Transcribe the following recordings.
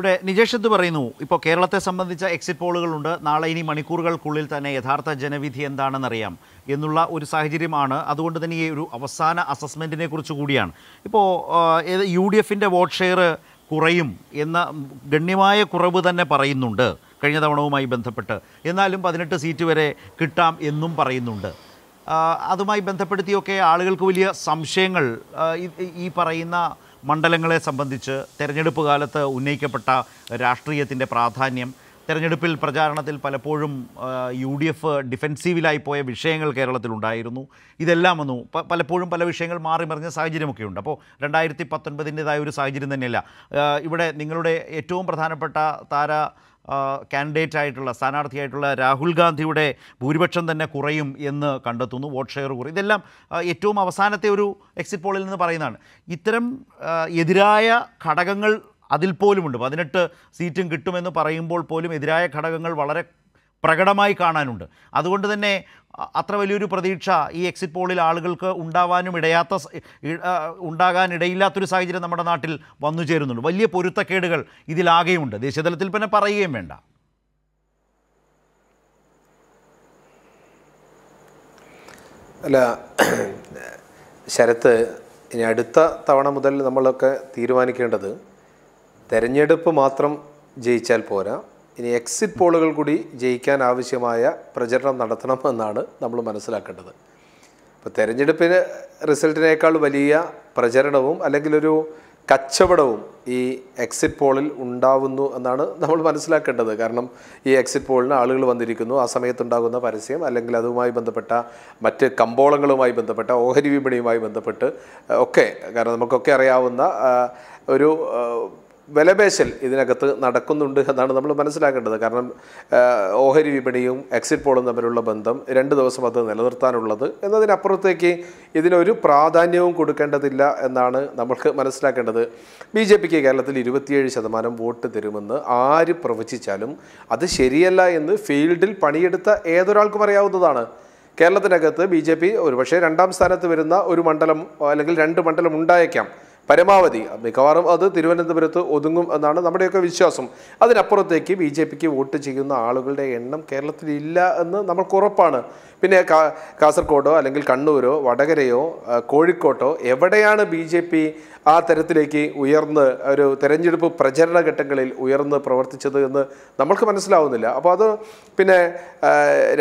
ഇവിടെ നിജേഷ് എന്ത് പറയുന്നു ഇപ്പോൾ കേരളത്തെ സംബന്ധിച്ച എക്സിറ്റ് പോളുകളുണ്ട് നാളെ ഇനി മണിക്കൂറുകൾക്കുള്ളിൽ തന്നെ യഥാർത്ഥ ജനവിധി എന്താണെന്നറിയാം എന്നുള്ള ഒരു സാഹചര്യമാണ് അതുകൊണ്ട് തന്നെ ഈ ഒരു അവസാന അസസ്മെൻറ്റിനെ കുറിച്ച് കൂടിയാണ് ഇപ്പോൾ യു ഡി എഫിൻ്റെ വോട്ട് ഷെയർ കുറയും എന്ന ഗണ്യമായ കുറവ് തന്നെ പറയുന്നുണ്ട് കഴിഞ്ഞ തവണവുമായി ബന്ധപ്പെട്ട് എന്നാലും പതിനെട്ട് സീറ്റ് വരെ കിട്ടാം എന്നും പറയുന്നുണ്ട് അതുമായി ബന്ധപ്പെടുത്തിയൊക്കെ ആളുകൾക്ക് വലിയ സംശയങ്ങൾ ഈ പറയുന്ന മണ്ഡലങ്ങളെ സംബന്ധിച്ച് തെരഞ്ഞെടുപ്പ് കാലത്ത് ഉന്നയിക്കപ്പെട്ട രാഷ്ട്രീയത്തിൻ്റെ പ്രാധാന്യം തെരഞ്ഞെടുപ്പിൽ പ്രചാരണത്തിൽ പലപ്പോഴും യു ഡി എഫ് ഡിഫെൻസീവിലായി പോയ വിഷയങ്ങൾ കേരളത്തിലുണ്ടായിരുന്നു ഇതെല്ലാം വന്നു പലപ്പോഴും പല വിഷയങ്ങൾ മാറിമറിഞ്ഞ സാഹചര്യമൊക്കെ ഉണ്ട് അപ്പോൾ രണ്ടായിരത്തി പത്തൊൻപതിൻ്റെതായ ഒരു സാഹചര്യം തന്നെയല്ല ഇവിടെ നിങ്ങളുടെ ഏറ്റവും പ്രധാനപ്പെട്ട താര കാൻഡിഡേറ്റ് ആയിട്ടുള്ള സ്ഥാനാർത്ഥിയായിട്ടുള്ള രാഹുൽ ഗാന്ധിയുടെ ഭൂരിപക്ഷം തന്നെ കുറയും എന്ന് കണ്ടെത്തുന്നു വോട്ട് ഷെയർ കുറയും ഇതെല്ലാം ഏറ്റവും അവസാനത്തെ ഒരു എക്സിറ്റ് പോളിൽ നിന്ന് പറയുന്നതാണ് ഇത്തരം എതിരായ ഘടകങ്ങൾ അതിൽ പോലുമുണ്ട് പതിനെട്ട് സീറ്റും കിട്ടുമെന്ന് പറയുമ്പോൾ പോലും എതിരായ ഘടകങ്ങൾ വളരെ പ്രകടമായി കാണാനുണ്ട് അതുകൊണ്ട് തന്നെ അത്ര വലിയൊരു പ്രതീക്ഷ ഈ എക്സിറ്റ് പോളിൽ ആളുകൾക്ക് ഉണ്ടാവാനും ഇടയാത്ത ഉണ്ടാകാനിടയില്ലാത്തൊരു സാഹചര്യം നമ്മുടെ നാട്ടിൽ വന്നു ചേരുന്നുണ്ട് വലിയ പൊരുത്തക്കേടുകൾ ഇതിലാകെയുണ്ട് ദേശീയതലത്തിൽ പിന്നെ പറയുകയും വേണ്ട അല്ല ശരത്ത് ഇനി അടുത്ത തവണ മുതൽ നമ്മളൊക്കെ തീരുമാനിക്കേണ്ടത് തെരഞ്ഞെടുപ്പ് മാത്രം ജയിച്ചാൽ പോരാ ഇനി എക്സിറ്റ് പോളുകൾ കൂടി ജയിക്കാൻ ആവശ്യമായ പ്രചരണം നടത്തണം എന്നാണ് നമ്മൾ മനസ്സിലാക്കേണ്ടത് ഇപ്പോൾ തെരഞ്ഞെടുപ്പിന് റിസൾട്ടിനേക്കാൾ വലിയ പ്രചരണവും അല്ലെങ്കിൽ ഒരു കച്ചവടവും ഈ എക്സിറ്റ് പോളിൽ ഉണ്ടാവുന്നു എന്നാണ് നമ്മൾ മനസ്സിലാക്കേണ്ടത് കാരണം ഈ എക്സിറ്റ് പോളിന് ആളുകൾ വന്നിരിക്കുന്നു ആ സമയത്തുണ്ടാകുന്ന പരസ്യം അല്ലെങ്കിൽ അതുമായി ബന്ധപ്പെട്ട മറ്റ് കമ്പോളങ്ങളുമായി ബന്ധപ്പെട്ട ഓഹരി വിപണിയുമായി ബന്ധപ്പെട്ട് ഒക്കെ കാരണം നമുക്കൊക്കെ അറിയാവുന്ന ഒരു വിലപേശൽ ഇതിനകത്ത് നടക്കുന്നുണ്ട് എന്നാണ് നമ്മൾ മനസ്സിലാക്കേണ്ടത് കാരണം ഓഹരി വിപണിയും എക്സിറ്റ് പോളും തമ്മിലുള്ള ബന്ധം രണ്ട് ദിവസം അത് നിലനിർത്താനുള്ളത് എന്നതിനപ്പുറത്തേക്ക് ഇതിനൊരു പ്രാധാന്യവും കൊടുക്കേണ്ടതില്ല എന്നാണ് നമ്മൾക്ക് മനസ്സിലാക്കേണ്ടത് ബി ജെ പിക്ക് കേരളത്തിൽ ഇരുപത്തിയേഴ് ശതമാനം വോട്ട് തരുമെന്ന് ആര് പ്രവചിച്ചാലും അത് ശരിയല്ല എന്ന് ഫീൽഡിൽ പണിയെടുത്ത ഏതൊരാൾക്കും അറിയാവുന്നതാണ് കേരളത്തിനകത്ത് ബി ജെ പി ഒരുപക്ഷെ രണ്ടാം സ്ഥാനത്ത് വരുന്ന ഒരു മണ്ഡലം അല്ലെങ്കിൽ രണ്ട് മണ്ഡലം ഉണ്ടായേക്കാം പരമാവധി മിക്കവാറും അത് തിരുവനന്തപുരത്ത് ഒതുങ്ങും എന്നാണ് നമ്മുടെയൊക്കെ വിശ്വാസം അതിനപ്പുറത്തേക്ക് ബി ജെ പിക്ക് വോട്ട് ചെയ്യുന്ന ആളുകളുടെ എണ്ണം കേരളത്തിൽ ഇല്ല എന്ന് നമ്മൾക്ക് ഉറപ്പാണ് പിന്നെ കാസർഗോഡോ അല്ലെങ്കിൽ കണ്ണൂരോ വടകരയോ കോഴിക്കോട്ടോ എവിടെയാണ് ബി ജെ പി ആ തരത്തിലേക്ക് ഉയർന്ന് ഒരു തെരഞ്ഞെടുപ്പ് പ്രചരണ ഘട്ടങ്ങളിൽ ഉയർന്ന് പ്രവർത്തിച്ചത് എന്ന് നമ്മൾക്ക് മനസ്സിലാവുന്നില്ല അപ്പോൾ അത് പിന്നെ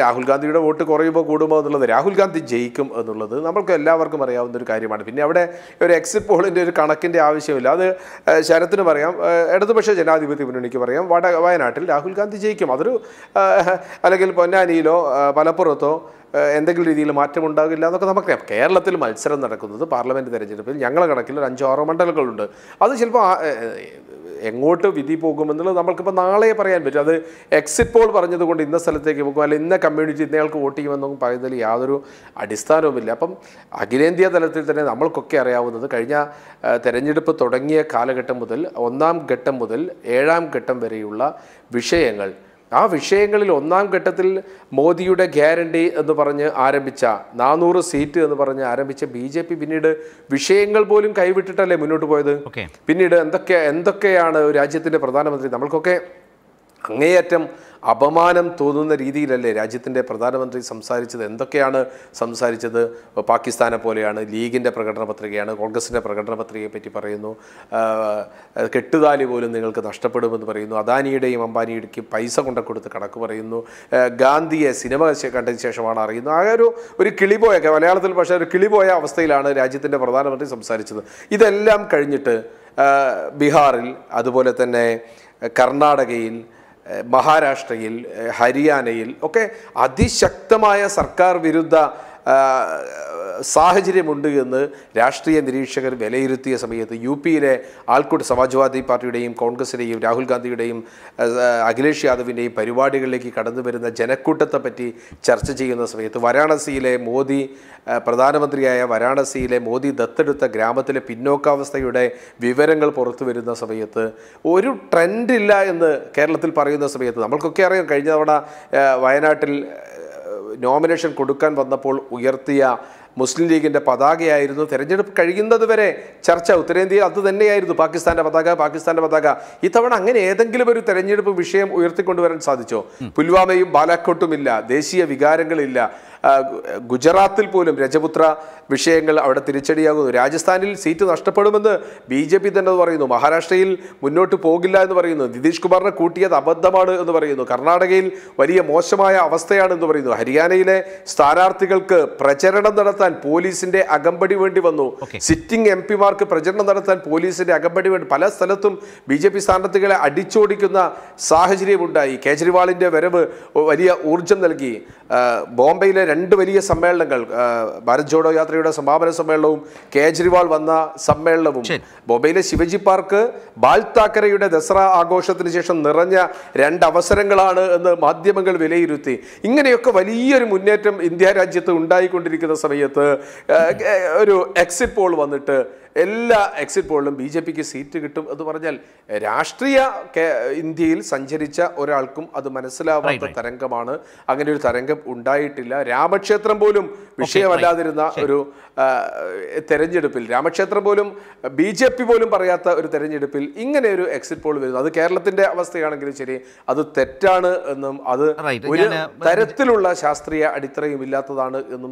രാഹുൽ ഗാന്ധിയുടെ വോട്ട് കുറയുമ്പോൾ കൂടുമോ എന്നുള്ളത് രാഹുൽ ഗാന്ധി ജയിക്കും എന്നുള്ളത് നമ്മൾക്ക് എല്ലാവർക്കും അറിയാവുന്ന ഒരു കാര്യമാണ് പിന്നെ അവിടെ ഒരു എക്സിറ്റ് പോളിൻ്റെ ഒരു കണക്കിൻ്റെ ആവശ്യമില്ല അത് ശരത്തിന് പറയാം ഇടതുപക്ഷ ജനാധിപത്യ മുന്നണിക്ക് പറയാം വട വയനാട്ടിൽ രാഹുൽ ഗാന്ധി ജയിക്കും അതൊരു അല്ലെങ്കിൽ പൊന്നാനിയിലോ മലപ്പുറത്തോ എന്തെങ്കിലും രീതിയിൽ മാറ്റമുണ്ടാകില്ല എന്നൊക്കെ നമുക്കറിയാം കേരളത്തിൽ മത്സരം നടക്കുന്നത് പാർലമെൻറ്റ് തെരഞ്ഞെടുപ്പിൽ ഞങ്ങളെ കണക്കിൽ ഒരു അഞ്ചോ ആറോ മണ്ഡലങ്ങളുണ്ട് അത് ചിലപ്പോൾ എങ്ങോട്ട് വിധി പോകുമെന്നുള്ളത് നമ്മൾക്കിപ്പോൾ നാളെ പറയാൻ പറ്റും അത് എക്സിറ്റ് പോൾ പറഞ്ഞതുകൊണ്ട് ഇന്ന സ്ഥലത്തേക്ക് പോകും അല്ലെങ്കിൽ ഇന്ന കമ്മ്യൂണിറ്റി ഇന്നയാൾക്ക് വോട്ട് ചെയ്യുമെന്നൊന്നും പറയുന്നതിൽ യാതൊരു അടിസ്ഥാനവുമില്ല അപ്പം അഖിലേന്ത്യാ തലത്തിൽ തന്നെ നമ്മൾക്കൊക്കെ അറിയാവുന്നത് കഴിഞ്ഞ തെരഞ്ഞെടുപ്പ് തുടങ്ങിയ കാലഘട്ടം മുതൽ ഒന്നാം ഘട്ടം മുതൽ ഏഴാം ഘട്ടം വരെയുള്ള വിഷയങ്ങൾ ആ വിഷയങ്ങളിൽ ഒന്നാം ഘട്ടത്തിൽ മോദിയുടെ ഗ്യാരണ്ടി എന്ന് പറഞ്ഞ് ആരംഭിച്ച നാനൂറ് സീറ്റ് എന്ന് പറഞ്ഞ് ആരംഭിച്ച ബി ജെ പി പിന്നീട് വിഷയങ്ങൾ പോലും കൈവിട്ടിട്ടല്ലേ മുന്നോട്ട് പോയത് പിന്നീട് എന്തൊക്കെ എന്തൊക്കെയാണ് രാജ്യത്തിൻ്റെ പ്രധാനമന്ത്രി നമ്മൾക്കൊക്കെ അങ്ങേയറ്റം അപമാനം തോന്നുന്ന രീതിയിലല്ലേ രാജ്യത്തിൻ്റെ പ്രധാനമന്ത്രി സംസാരിച്ചത് എന്തൊക്കെയാണ് സംസാരിച്ചത് പാകിസ്ഥാനെ പോലെയാണ് ലീഗിൻ്റെ പ്രകടന പത്രികയാണ് കോൺഗ്രസിൻ്റെ പ്രകടന പത്രികയെ പറ്റി പറയുന്നു കെട്ടുതാലി പോലും നിങ്ങൾക്ക് നഷ്ടപ്പെടുമെന്ന് പറയുന്നു അദാനിയുടെയും അംബാനിയുടെയും പൈസ കൊണ്ട കൊടുത്ത് കണക്ക് പറയുന്നു ഗാന്ധിയെ സിനിമ കണ്ടതിന് ശേഷമാണ് അറിയുന്നത് ആ ഒരു ഒരു കിളിപോയ മലയാളത്തിൽ പക്ഷേ ഒരു കിളിപോയ അവസ്ഥയിലാണ് രാജ്യത്തിൻ്റെ പ്രധാനമന്ത്രി സംസാരിച്ചത് ഇതെല്ലാം കഴിഞ്ഞിട്ട് ബീഹാറിൽ അതുപോലെ തന്നെ കർണാടകയിൽ മഹാരാഷ്ട്രയിൽ ഹരിയാനയിൽ ഒക്കെ അതിശക്തമായ സർക്കാർ വിരുദ്ധ സാഹചര്യമുണ്ട് എന്ന് രാഷ്ട്രീയ നിരീക്ഷകർ വിലയിരുത്തിയ സമയത്ത് യു പിയിലെ ആൾക്കൂട്ട് സമാജ്വാദി പാർട്ടിയുടെയും കോൺഗ്രസിൻ്റെയും രാഹുൽ ഗാന്ധിയുടെയും അഖിലേഷ് യാദവിൻ്റെയും പരിപാടികളിലേക്ക് കടന്നു വരുന്ന ജനക്കൂട്ടത്തെ പറ്റി ചർച്ച ചെയ്യുന്ന സമയത്ത് വാരാണസിയിലെ മോദി പ്രധാനമന്ത്രിയായ വാരാണസിയിലെ മോദി ദത്തെടുത്ത ഗ്രാമത്തിലെ പിന്നോക്കാവസ്ഥയുടെ വിവരങ്ങൾ പുറത്തു വരുന്ന സമയത്ത് ഒരു ട്രെൻഡില്ല എന്ന് കേരളത്തിൽ പറയുന്ന സമയത്ത് നമ്മൾക്കൊക്കെ അറിയാം കഴിഞ്ഞ തവണ വയനാട്ടിൽ നോമിനേഷൻ കൊടുക്കാൻ വന്നപ്പോൾ ഉയർത്തിയ മുസ്ലിം ലീഗിൻ്റെ പതാകയായിരുന്നു തിരഞ്ഞെടുപ്പ് കഴിയുന്നത് വരെ ചർച്ച ഉത്തരേന്ത്യയിൽ അത് തന്നെയായിരുന്നു പാകിസ്ഥാൻ്റെ പതാക പാകിസ്ഥാൻ്റെ പതാക ഇത്തവണ അങ്ങനെ ഏതെങ്കിലും ഒരു തെരഞ്ഞെടുപ്പ് വിഷയം ഉയർത്തിക്കൊണ്ടുവരാൻ സാധിച്ചോ പുൽവാമയും ബാലാക്കോട്ടുമില്ല ദേശീയ വികാരങ്ങളില്ല ഗുജറാത്തിൽ പോലും രജപുത്ര വിഷയങ്ങൾ അവിടെ തിരിച്ചടിയാകുന്നു രാജസ്ഥാനിൽ സീറ്റ് നഷ്ടപ്പെടുമെന്ന് ബി ജെ പി തന്നെ പറയുന്നു മഹാരാഷ്ട്രയിൽ മുന്നോട്ട് പോകില്ല എന്ന് പറയുന്നു നിതീഷ് കുമാറിനെ കൂട്ടിയത് അബദ്ധമാണ് എന്ന് പറയുന്നു കർണാടകയിൽ വലിയ മോശമായ അവസ്ഥയാണെന്ന് പറയുന്നു ഹരിയാനയിലെ സ്ഥാനാർത്ഥികൾക്ക് പ്രചരണം നടത്തി നടത്താൻ പോലീസിന്റെ അകമ്പടി വേണ്ടി വന്നു സിറ്റിംഗ് എം പിമാർക്ക് പ്രചരണം നടത്താൻ പോലീസിന്റെ അകമ്പടി വേണ്ടി പല സ്ഥലത്തും ബി ജെ പി സ്ഥാനാർത്ഥികളെ അടിച്ചോടിക്കുന്ന സാഹചര്യമുണ്ടായി കേജ്രിവാളിന്റെ വരവ് വലിയ ഊർജം നൽകി ബോംബെയിലെ രണ്ട് വലിയ സമ്മേളനങ്ങൾ ഭാരത് ജോഡോ യാത്രയുടെ സമാപന സമ്മേളനവും കേജ്രിവാൾ വന്ന സമ്മേളനവും ബോംബെയിലെ ശിവജി പാർക്ക് ബാൽ താക്കറയുടെ ദസറ ആഘോഷത്തിന് ശേഷം നിറഞ്ഞ രണ്ട് അവസരങ്ങളാണ് എന്ന് മാധ്യമങ്ങൾ വിലയിരുത്തി ഇങ്ങനെയൊക്കെ വലിയൊരു മുന്നേറ്റം ഇന്ത്യ രാജ്യത്ത് ഉണ്ടായിക്കൊണ്ടിരിക്കുന്ന സമയത്ത് സമയത്ത് ഒരു എക്സിറ്റ് പോൾ വന്നിട്ട് എല്ലാ എക്സിറ്റ് പോളിലും ബി ജെ പിക്ക് സീറ്റ് കിട്ടും എന്ന് പറഞ്ഞാൽ രാഷ്ട്രീയ ഇന്ത്യയിൽ സഞ്ചരിച്ച ഒരാൾക്കും അത് മനസ്സിലാവാത്ത തരംഗമാണ് അങ്ങനെ ഒരു തരംഗം ഉണ്ടായിട്ടില്ല രാമക്ഷേത്രം പോലും വിഷയമല്ലാതിരുന്ന ഒരു തെരഞ്ഞെടുപ്പിൽ രാമക്ഷേത്രം പോലും ബി ജെ പി പോലും പറയാത്ത ഒരു തെരഞ്ഞെടുപ്പിൽ ഇങ്ങനെ ഒരു എക്സിറ്റ് പോൾ വരുന്നു അത് കേരളത്തിന്റെ അവസ്ഥയാണെങ്കിലും ശരി അത് തെറ്റാണ് എന്നും അത് ഒരു തരത്തിലുള്ള ശാസ്ത്രീയ അടിത്തറയും ഇല്ലാത്തതാണ് എന്നും